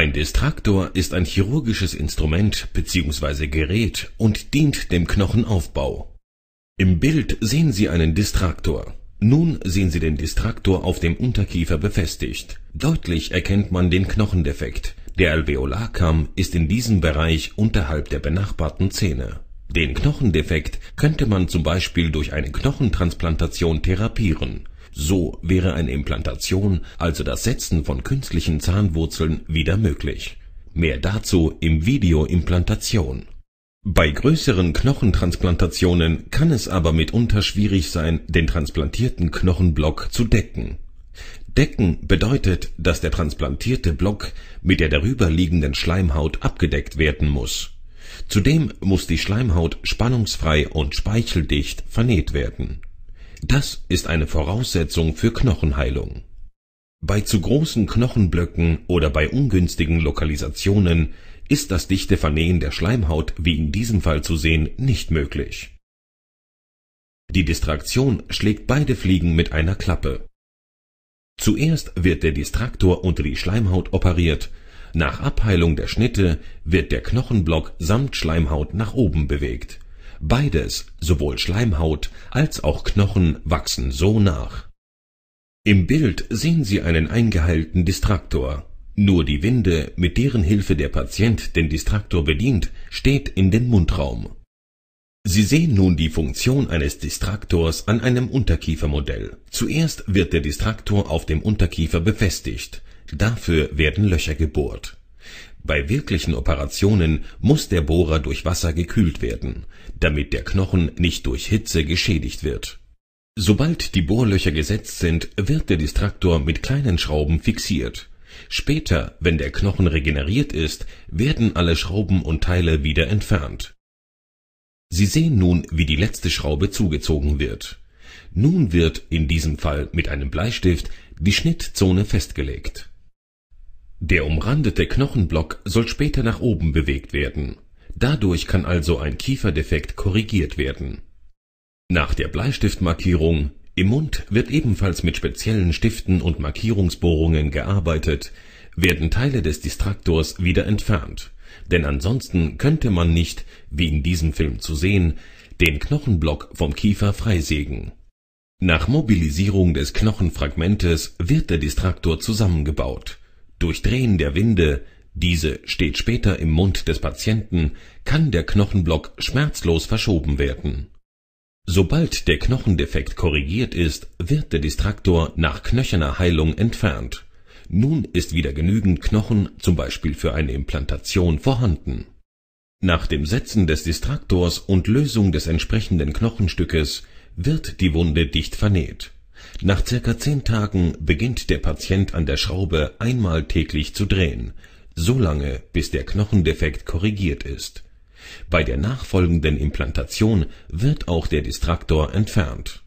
Ein Distraktor ist ein chirurgisches Instrument bzw. Gerät und dient dem Knochenaufbau. Im Bild sehen Sie einen Distraktor. Nun sehen Sie den Distraktor auf dem Unterkiefer befestigt. Deutlich erkennt man den Knochendefekt. Der Alveolarkamm ist in diesem Bereich unterhalb der benachbarten Zähne. Den Knochendefekt könnte man zum Beispiel durch eine Knochentransplantation therapieren so wäre eine Implantation, also das Setzen von künstlichen Zahnwurzeln, wieder möglich. Mehr dazu im Video Implantation. Bei größeren Knochentransplantationen kann es aber mitunter schwierig sein, den transplantierten Knochenblock zu decken. Decken bedeutet, dass der transplantierte Block mit der darüber liegenden Schleimhaut abgedeckt werden muss. Zudem muss die Schleimhaut spannungsfrei und speicheldicht vernäht werden das ist eine Voraussetzung für Knochenheilung. Bei zu großen Knochenblöcken oder bei ungünstigen Lokalisationen ist das dichte Vernähen der Schleimhaut, wie in diesem Fall zu sehen, nicht möglich. Die Distraktion schlägt beide Fliegen mit einer Klappe. Zuerst wird der Distraktor unter die Schleimhaut operiert, nach Abheilung der Schnitte wird der Knochenblock samt Schleimhaut nach oben bewegt Beides, sowohl Schleimhaut als auch Knochen, wachsen so nach. Im Bild sehen Sie einen eingeheilten Distraktor. Nur die Winde, mit deren Hilfe der Patient den Distraktor bedient, steht in den Mundraum. Sie sehen nun die Funktion eines Distraktors an einem Unterkiefermodell. Zuerst wird der Distraktor auf dem Unterkiefer befestigt. Dafür werden Löcher gebohrt bei wirklichen Operationen muss der Bohrer durch Wasser gekühlt werden, damit der Knochen nicht durch Hitze geschädigt wird. Sobald die Bohrlöcher gesetzt sind, wird der Distraktor mit kleinen Schrauben fixiert. Später, wenn der Knochen regeneriert ist, werden alle Schrauben und Teile wieder entfernt. Sie sehen nun, wie die letzte Schraube zugezogen wird. Nun wird in diesem Fall mit einem Bleistift die Schnittzone festgelegt der umrandete Knochenblock soll später nach oben bewegt werden. Dadurch kann also ein Kieferdefekt korrigiert werden. Nach der Bleistiftmarkierung im Mund wird ebenfalls mit speziellen Stiften und Markierungsbohrungen gearbeitet, werden Teile des Distraktors wieder entfernt, denn ansonsten könnte man nicht, wie in diesem Film zu sehen, den Knochenblock vom Kiefer freisägen. Nach Mobilisierung des Knochenfragmentes wird der Distraktor zusammengebaut durch Drehen der Winde (diese steht später im Mund des Patienten) kann der Knochenblock schmerzlos verschoben werden. Sobald der Knochendefekt korrigiert ist, wird der Distraktor nach knöcherner Heilung entfernt. Nun ist wieder genügend Knochen zum Beispiel für eine Implantation vorhanden. Nach dem Setzen des Distraktors und Lösung des entsprechenden Knochenstückes wird die Wunde dicht vernäht nach circa zehn Tagen beginnt der Patient an der Schraube einmal täglich zu drehen, so lange bis der Knochendefekt korrigiert ist. Bei der nachfolgenden Implantation wird auch der Distraktor entfernt